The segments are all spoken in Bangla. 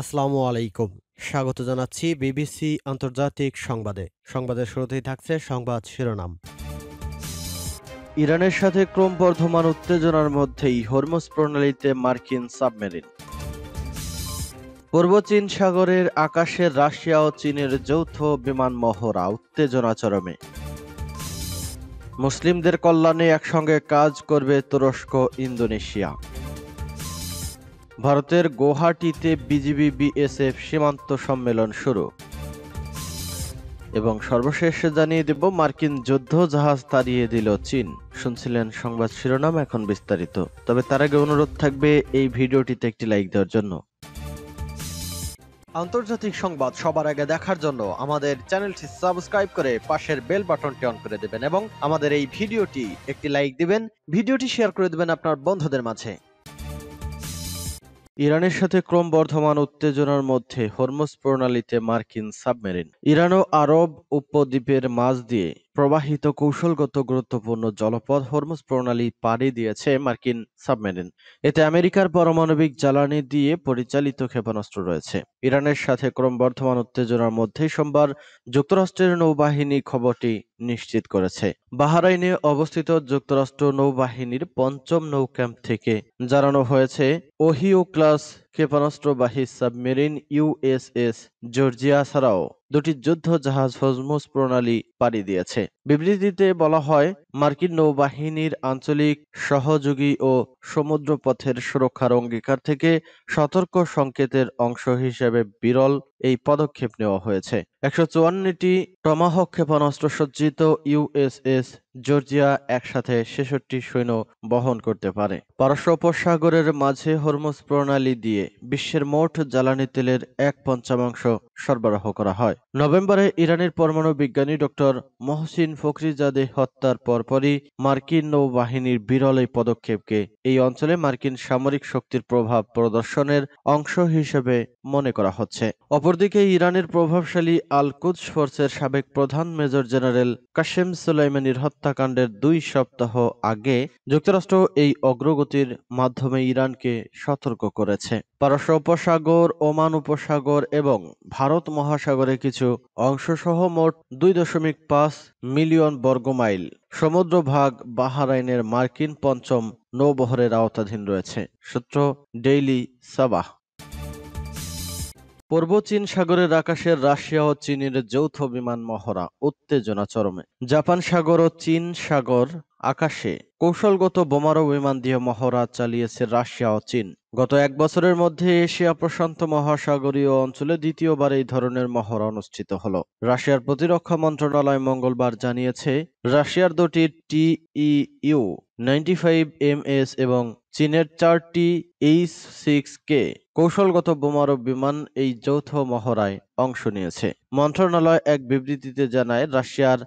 আসসালামু আলাইকুম স্বাগত জানাচ্ছি বিবিসি আন্তর্জাতিক সংবাদে সংবাদের শুরুতেই থাকছে সংবাদ শিরোনাম ইরানের সাথে ক্রমবর্ধমান উত্তেজনার মধ্যেই হরমোস প্রণালীতে মার্কিন সাবমেরিন পূর্ব চীন সাগরের আকাশে রাশিয়া ও চীনের যৌথ বিমান মহড়া উত্তেজনা চরমে মুসলিমদের কল্যাণে একসঙ্গে কাজ করবে তুরস্ক ইন্দোনেশিয়া ভারতের গৌহাটিতে বিজিবি বিএসএফ সীমান্ত সম্মেলন শুরু এবং সর্বশেষ জানিয়ে দেব মার্কিন যুদ্ধ জাহাজ তাড়িয়ে দিল চীন শুনছিলেন সংবাদ শিরোনাম এখন বিস্তারিত তবে তার আগে অনুরোধ থাকবে এই ভিডিওটিতে একটি লাইক দেওয়ার জন্য আন্তর্জাতিক সংবাদ সবার আগে দেখার জন্য আমাদের চ্যানেলটি সাবস্ক্রাইব করে পাশের বেল বাটনটি অন করে দেবেন এবং আমাদের এই ভিডিওটি একটি লাইক দিবেন ভিডিওটি শেয়ার করে দেবেন আপনার বন্ধুদের মাঝে ইরানের সাথে ক্রমবর্ধমান উত্তেজনার মধ্যে হরমুজ প্রণালীতে মার্কিন সাবমেরিন ইরান ও আরব উপদ্বীপের মাঝ দিয়ে প্রবাহিত কৌশলগত গুরুত্বপূর্ণ জলপথ হরমুজ প্রণালী পাড়ি দিয়েছে মার্কিন সাবমেরিন। এতে আমেরিকার পারমাণবিক জ্বালানি দিয়ে পরিচালিত ক্ষেপণাস্ত্র রয়েছে। ইরানের সাথে ক্রমবর্ধমান উত্তেজনার মধ্যেই সোমবার যুক্তরাষ্ট্রের নৌবাহিনী খবরটি নিশ্চিত করেছে। বাহারাইনে অবস্থিত যুক্তরাষ্ট্র নৌবাহিনীর পঞ্চম নৌ ক্যাম্প থেকে জানানো হয়েছে ওহিও ক্লাস ক্ষেপণাস্ত্রবাহী সাবমেরিন ইউএসএস জর্জিয়া ছাড়াও দুটি যুদ্ধ জাহাজ হজমুজ প্রণালী পাড়ি দিয়েছে বিবৃতিতে বলা হয়, মার্কিন নৌবাহিনীর আঞ্চলিক সহযোগী ও সমুদ্রপথের সুরক্ষার অঙ্গীকার থেকে সতর্ক সংকেতের অংশ হিসেবে বিরল এই পদক্ষেপ নেওয়া হয়েছে একশো চুয়ান্নটি টমাহক ক্ষেপণাস্ত্র সজ্জিত ইউএসএস জর্জিয়া একসাথে ছেষট্টি সৈন্য বহন করতে পারে পারস্য উপসাগরের মাঝে হরমোজ প্রণালী দিয়ে বিশ্বের মোট জ্বালানি তেলের এক পঞ্চমাংশ সরবরাহ করা হয় নভেম্বরে ইরানের পরমাণু বিজ্ঞানী ডক্টর মহসিন ফকরিজাদে হত্যার পরপরই মার্কিন নৌবাহিনীর বিরল এই পদক্ষেপকে এই অঞ্চলে মার্কিন সামরিক শক্তির প্রভাব প্রদর্শনের অংশ হিসেবে মনে করা হচ্ছে অপরদিকে ইরানের প্রভাবশালী আল কুদ ফোর্সের সাবেক প্রধান মেজর জেনারেল কাশেম সুলাইমানির হত্যাকাণ্ডের দুই সপ্তাহ আগে যুক্তরাষ্ট্র এই অগ্রগতির মাধ্যমে ইরানকে সতর্ক করেছে পারস্য উপসাগর ওমান উপসাগর এবং ভারত ভারত মহাসাগরে কিছু অংশসহ মোট দুই দশমিক পাঁচ মিলিয়ন বর্গমাইল সমুদ্র ভাগ বাহারাইনের মার্কিন পঞ্চম নৌবহরের আওতাধীন রয়েছে সূত্র ডেইলি সাবাহ পূর্ব চীন সাগরের আকাশের রাশিয়া ও চীনের যৌথ বিমান মহড়া উত্তেজনা চরমে জাপান সাগর ও চীন সাগর আকাশে কৌশলগত বোমারো বিমান দিয়ে মহড়া চালিয়েছে রাশিয়া ও চীন গত এক বছরের মধ্যে এশিয়া প্রশান্ত মহাসাগরীয় অঞ্চলে দ্বিতীয়বার এই ধরনের মহড়া অনুষ্ঠিত হল রাশিয়ার প্রতিরক্ষা মন্ত্রণালয় মঙ্গলবার জানিয়েছে রাশিয়ার দুটি TU ninety five M S এবং চীনের চারটি এইচ সিক্স কে কৌশলগত বোমারু বিমান এই যৌথ মহড়ায় অংশ নিয়েছে মন্ত্রণালয় এক বিবৃতিতে জানায় রাশিয়ার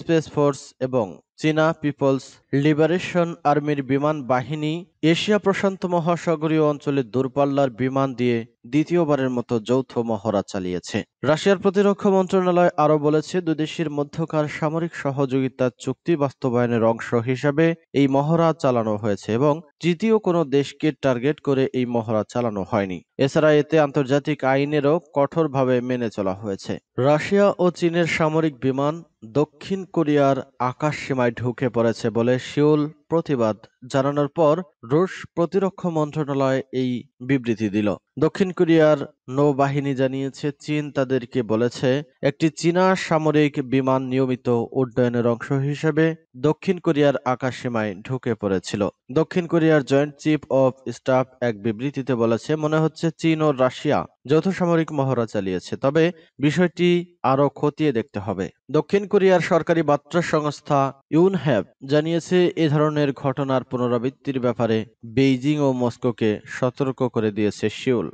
স্পেস ফোর্স এবং চীনা পিপলস লিবারেশন আর্মির বিমান বাহিনী এশিয়া প্রশান্ত মহাসাগরীয় অঞ্চলে দূরপাল্লার বিমান দিয়ে দ্বিতীয়বারের মতো যৌথ মহড়া চালিয়েছে রাশিয়ার প্রতিরক্ষা মন্ত্রণালয় আরও বলেছে দুদেশের মধ্যকার সামরিক সহযোগিতা চুক্তি বাস্তবায়নের অংশ হিসাবে এই মহড়া চালানো হয়েছে এবং তৃতীয় কোনো দেশকে টার্গেট করে এই মহড়া চালানো হয়নি এছাড়া এতে আন্তর্জাতিক আইনেরও কঠোরভাবে মেনে চলা হয়েছে রাশিয়া ও চীনের সামরিক বিমান দক্ষিণ কোরিয়ার আকাশ সীমায় ঢুকে পড়েছে বলে সিউল প্রতিবাদ জানানোর পর রুশ প্রতিরক্ষা মন্ত্রণালয় এই বিবৃতি দিল দক্ষিণ কোরিয়ার নৌবাহিনী জানিয়েছে চীন তাদেরকে বলেছে একটি চীনা সামরিক বিমান নিয়মিত উড্ডয়নের অংশ হিসেবে দক্ষিণ কোরিয়ার আকাশ সীমায় ঢুকে পড়েছিল দক্ষিণ কোরিয়ার জয়েন্ট চিফ অফ স্টাফ এক বিবৃতিতে বলেছে মনে হচ্ছে চীন ও রাশিয়া যৌথ সামরিক মহড়া চালিয়েছে তবে বিষয়টি আরও খতিয়ে দেখতে হবে দক্ষিণ কোরিয়ার সরকারি বার্তা সংস্থা ইউনহ্যাব জানিয়েছে এ ধরনের ঘটনার পুনরাবৃত্তির ব্যাপারে বেইজিং ও মস্কোকে সতর্ক করে দিয়েছে সিউল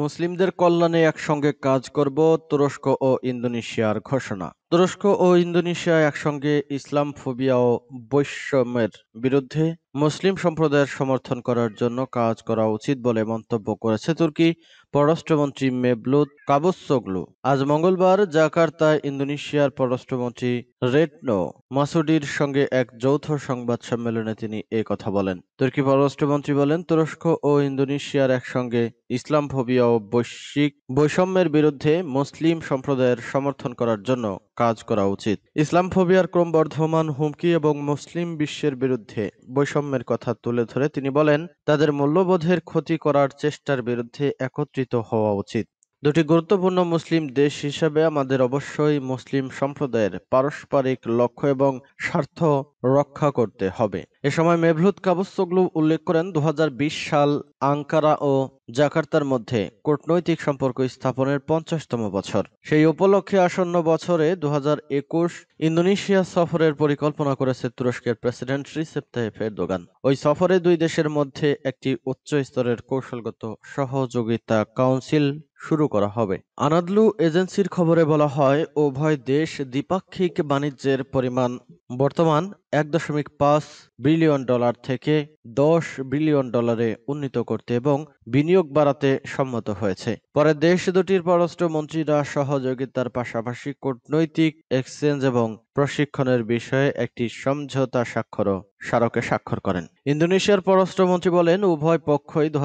মুসলিমদের কল্যাণে একসঙ্গে কাজ করব তুরস্ক ও ইন্দোনেশিয়ার ঘোষণা তুরস্ক ও ইন্দোনেশিয়া একসঙ্গে ইসলাম ফোবিয়া ও বৈষম্যের বিরুদ্ধে মুসলিম সম্প্রদায়ের সমর্থন করার জন্য কাজ করা উচিত বলে মন্তব্য করেছে তুর্কি পররাষ্ট্রমন্ত্রী মেবলুত কাবুসোগলু আজ মঙ্গলবার জাকার্তায় ইন্দোনেশিয়ার পররাষ্ট্রমন্ত্রী রেটনো মাসুডির সঙ্গে এক যৌথ সংবাদ সম্মেলনে তিনি এ কথা বলেন তুর্কি পররাষ্ট্রমন্ত্রী বলেন তুরস্ক ও ইন্দোনেশিয়ার একসঙ্গে ইসলাম ফোবিয়া ও বৈশ্বিক বৈষম্যের বিরুদ্ধে মুসলিম সম্প্রদায়ের সমর্থন করার জন্য কাজ করা উচিত ইসলাম ফোবিয়ার ক্রমবর্ধমান হুমকি এবং মুসলিম বিশ্বের বিরুদ্ধে বৈষম্যের কথা তুলে ধরে তিনি বলেন তাদের মূল্যবোধের ক্ষতি করার চেষ্টার বিরুদ্ধে একত্রিত হওয়া উচিত দুটি গুরুত্বপূর্ণ মুসলিম দেশ হিসেবে আমাদের অবশ্যই মুসলিম সম্প্রদায়ের পারস্পরিক লক্ষ্য এবং স্বার্থ রক্ষা করতে হবে এ সময় মেভলুদ কাবস্তগলু উল্লেখ করেন দু সাল আঙ্কারা ও জাকার্তার মধ্যে কূটনৈতিক সম্পর্ক স্থাপনের পঞ্চাশতম বছর সেই উপলক্ষে আসন্ন বছরে দু ইন্দোনেশিয়া সফরের পরিকল্পনা করেছে তুরস্কের প্রেসিডেন্ট রিসেপ তাইফ দোকান ওই সফরে দুই দেশের মধ্যে একটি উচ্চ স্তরের কৌশলগত সহযোগিতা কাউন্সিল শুরু করা হবে আনাদলু এজেন্সির খবরে বলা হয় উভয় দেশ দ্বিপাক্ষিক বাণিজ্যের পরিমাণ বর্তমান এক দশমিক পাঁচ বিলিয়ন ডলার থেকে দশ বিলিয়ন ডলারে উন্নীত করতে এবং বিনিয়োগ বাড়াতে সম্মত হয়েছে পরে দেশ দুটির মন্ত্রীরা সহযোগিতার পাশাপাশি কূটনৈতিক এক্সচেঞ্জ এবং প্রশিক্ষণের বিষয়ে একটি সমঝোতা স্বাক্ষরও স্মারকে স্বাক্ষর করেন ইন্দোনেশিয়ার পররাষ্ট্রমন্ত্রী বলেন উভয় পক্ষই দু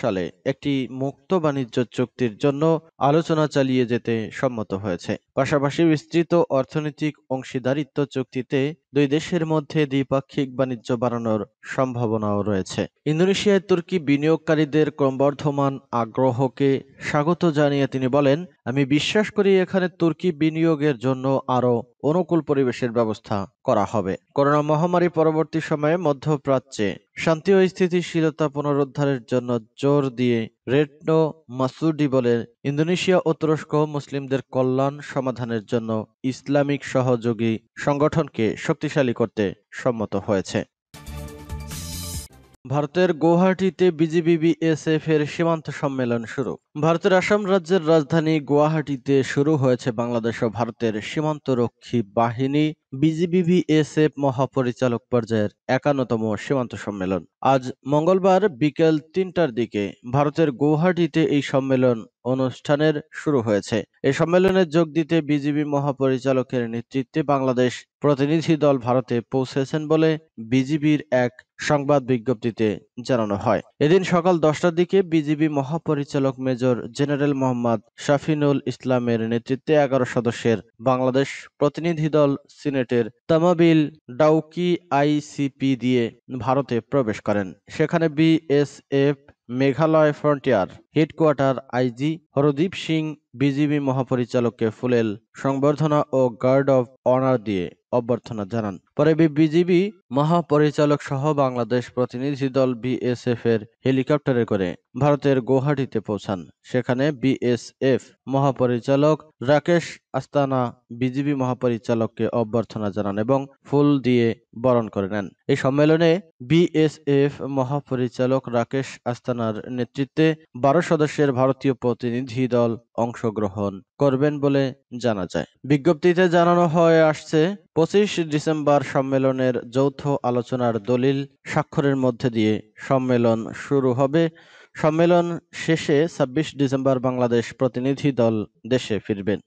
সালে একটি মুক্ত বাণিজ্য চুক্তির জন্য আলোচনা আলোচনা চালিয়ে যেতে সম্মত হয়েছে, পাশাপাশি বিস্তৃত অর্থনৈতিক অংশীদারিত্ব চুক্তিতে দুই দেশের মধ্যে দ্বিপাক্ষিক বাণিজ্য বাড়ানোর সম্ভাবনাও রয়েছে ইন্দোনেশিয়ায় তুর্কি বিনিয়োগকারীদের ক্রমবর্ধমান আগ্রহকে স্বাগত জানিয়ে তিনি বলেন আমি বিশ্বাস করি এখানে তুর্কি বিনিয়োগের জন্য আরও অনুকূল পরিবেশের ব্যবস্থা করা হবে করোনা মহামারী পরবর্তী সময়ে মধ্যপ্রাচ্যে শান্তি ও স্থিতিশীলতা পুনরুদ্ধারের জন্য জোর দিয়ে রেটনো মাসুডি বলে ইন্দোনেশিয়া ও তুরস্ক মুসলিমদের কল্যাণ সমাধানের জন্য ইসলামিক সহযোগী সংগঠনকে শক্তিশালী করতে সম্মত হয়েছে ভারতের গুয়াহাটিতে বিজিবিবিএসএফ এর সীমান্ত সম্মেলন শুরু ভারতের আসাম রাজ্যের রাজধানী গুয়াহাটিতে শুরু হয়েছে বাংলাদেশ ও ভারতের সীমান্তরক্ষী বাহিনী বিজিবিভিএসএফ মহাপরিচালক পর্যায়ের একান্নতম সীমান্ত সম্মেলন আজ মঙ্গলবার বিকেল তিনটার দিকে ভারতের গৌহাটিতে এই সম্মেলন অনুষ্ঠানের শুরু হয়েছে এ সম্মেলনে যোগ দিতে বিজিবি মহাপরিচালকের নেতৃত্বে বাংলাদেশ প্রতিনিধি দল ভারতে পৌঁছেছেন বলে বিজিবির এক সংবাদ বিজ্ঞপ্তিতে জানানো হয় এদিন সকাল দশটার দিকে বিজিবি মহাপরিচালক মেজর জেনারেল মোহাম্মদ শাফিনুল ইসলামের নেতৃত্বে এগারো সদস্যের বাংলাদেশ প্রতিনিধি দল চীনের সিনেটের তামাবিল ডাউকি আইসিপি দিয়ে ভারতে প্রবেশ করেন সেখানে BSF Meghalaya frontier headquarter IG Hardeep Singh BGB মহাপরিচালককে ফুলেল সংবর্ধনা ও গার্ড অব অনার দিয়ে অভ্যর্থনা জানান পরে বিজিবি মহাপরিচালক সহ বাংলাদেশ প্রতিনিধি দল বিএসএফ এর হেলিকপ্টারে করে ভারতের গৌহাটিতে পৌঁছান সেখানে বিএসএফ মহাপরিচালক রাকেশ আস্তানা বিজিবি মহাপরিচালককে অভ্যর্থনা জানান এবং ফুল দিয়ে বরণ করে নেন এই সম্মেলনে বিএসএফ মহাপরিচালক রাকেশ আস্তানার নেতৃত্বে বারো সদস্যের ভারতীয় প্রতিনিধি দল অংশগ্রহণ করবেন বলে জানা যায় বিজ্ঞপ্তিতে জানানো হয়ে আসছে পঁচিশ ডিসেম্বর সংবাদ সম্মেলনের যৌথ আলোচনার দলিল স্বাক্ষরের মধ্যে দিয়ে সম্মেলন শুরু হবে সম্মেলন শেষে ২৬ ডিসেম্বর বাংলাদেশ প্রতিনিধি দল দেশে ফিরবেন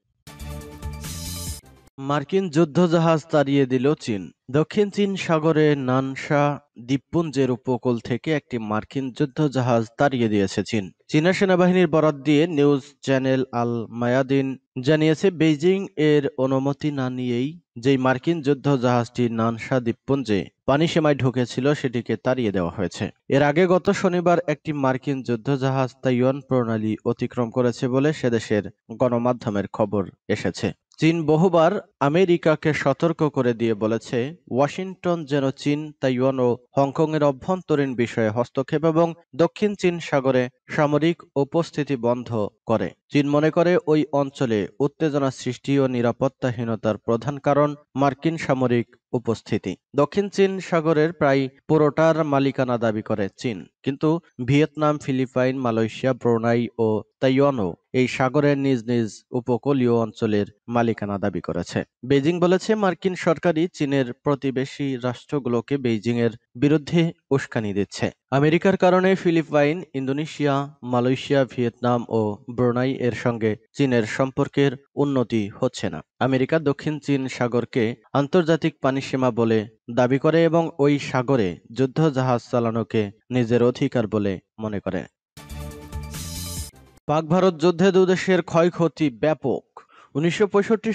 মার্কিন যুদ্ধজাহাজ তাড়িয়ে দিল চীন দক্ষিণ চীন সাগরে নানশা দ্বীপপুঞ্জের উপকূল থেকে একটি মার্কিন যুদ্ধজাহাজ তাড়িয়ে দিয়েছে চীন চীনা সেনাবাহিনীর বরাত দিয়ে নিউজ চ্যানেল আল মায়াদিন জানিয়েছে বেইজিং এর অনুমতি না নিয়েই যেই মার্কিন যুদ্ধজাহাজটি নানশা দ্বীপপুঞ্জে পানিসীমায় ঢুকেছিল সেটিকে তাড়িয়ে দেওয়া হয়েছে এর আগে গত শনিবার একটি মার্কিন যুদ্ধজাহাজ তাইওয়ান প্রণালী অতিক্রম করেছে বলে সেদেশের গণমাধ্যমের খবর এসেছে চীন বহুবার আমেরিকাকে সতর্ক করে দিয়ে বলেছে ওয়াশিংটন যেন চীন তাইওয়ান ও হংকংয়ের অভ্যন্তরীণ বিষয়ে হস্তক্ষেপ এবং দক্ষিণ চীন সাগরে সামরিক উপস্থিতি বন্ধ করে চীন মনে করে ওই অঞ্চলে উত্তেজনা সৃষ্টি ও নিরাপত্তাহীনতার প্রধান কারণ মার্কিন সামরিক উপস্থিতি দক্ষিণ চীন সাগরের প্রায় পুরোটার মালিকানা দাবি করে চীন কিন্তু ভিয়েতনাম ফিলিপাইন মালয়েশিয়া ব্রোনাই ও তাইওয়ানও এই সাগরের নিজ নিজ উপকূলীয় অঞ্চলের মালিকানা দাবি করেছে বেজিং বলেছে মার্কিন সরকারই চীনের প্রতিবেশী রাষ্ট্রগুলোকে বেইজিংয়ের বিরুদ্ধে উস্কানি দিচ্ছে আমেরিকার কারণে ফিলিপাইন ইন্দোনেশিয়া মালয়েশিয়া ভিয়েতনাম ও ব্রোনাই এর সঙ্গে চীনের সম্পর্কের উন্নতি হচ্ছে না আমেরিকা দক্ষিণ চীন সাগরকে আন্তর্জাতিক পানিসীমা বলে দাবি করে এবং ওই সাগরে যুদ্ধ জাহাজ চালানোকে নিজের অধিকার বলে মনে করে পাক ভারত যুদ্ধে দুদেশের ক্ষয়ক্ষতি ব্যাপক উনিশশো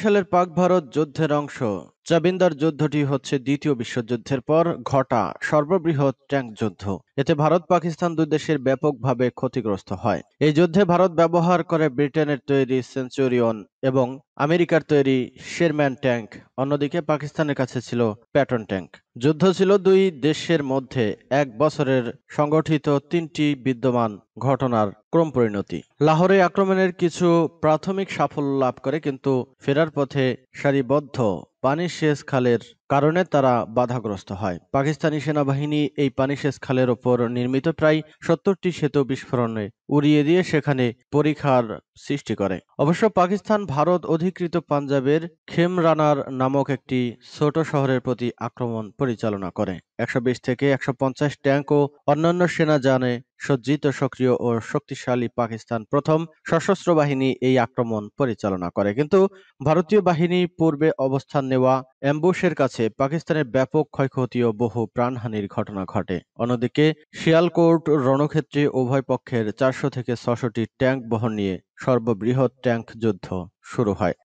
সালের পাক ভারত যুদ্ধের অংশ চাবিন্দার যুদ্ধটি হচ্ছে দ্বিতীয় বিশ্বযুদ্ধের পর ঘটা সর্ববৃহৎ ট্যাঙ্ক যুদ্ধ এতে ভারত পাকিস্তান দুই দেশের ব্যাপকভাবে ক্ষতিগ্রস্ত হয় এই যুদ্ধে ভারত ব্যবহার করে ব্রিটেনের তৈরি সেঞ্চুরিয়ন এবং আমেরিকার তৈরি শেরম্যান ট্যাঙ্ক অন্যদিকে পাকিস্তানের কাছে ছিল প্যাটন ট্যাঙ্ক যুদ্ধ ছিল দুই দেশের মধ্যে এক বছরের সংগঠিত তিনটি বিদ্যমান ঘটনার ক্রম পরিণতি লাহোরে আক্রমণের কিছু প্রাথমিক সাফল্য লাভ করে কিন্তু ফেরার পথে সারিবদ্ধ পানির সেচ খালের কারণে তারা বাধাগ্রস্ত হয় পাকিস্তানি সেনাবাহিনী এই পানিশেষ খালের ওপর নির্মিত প্রায় সত্তরটি সেতু বিস্ফোরণে উড়িয়ে দিয়ে সেখানে পরিখার সৃষ্টি করে অবশ্য পাকিস্তান ভারত অধিকৃত পাঞ্জাবের খেমরানার নামক একটি ছোট শহরের প্রতি আক্রমণ পরিচালনা করে একশো থেকে একশো ট্যাঙ্ক ও অন্যান্য সেনা জানে সজ্জিত সক্রিয় ও শক্তিশালী পাকিস্তান প্রথম সশস্ত্র বাহিনী এই আক্রমণ পরিচালনা করে কিন্তু ভারতীয় বাহিনী পূর্বে অবস্থান নেওয়া অ্যাম্বুশের কাছে হয়েছে পাকিস্তানের ব্যাপক ক্ষয়ক্ষতি ও বহু প্রাণহানির ঘটনা ঘটে অন্যদিকে শিয়ালকোট রণক্ষেত্রে উভয় পক্ষের চারশো থেকে ছশোটি ট্যাঙ্ক বহন নিয়ে সর্ববৃহৎ ট্যাঙ্ক যুদ্ধ শুরু হয়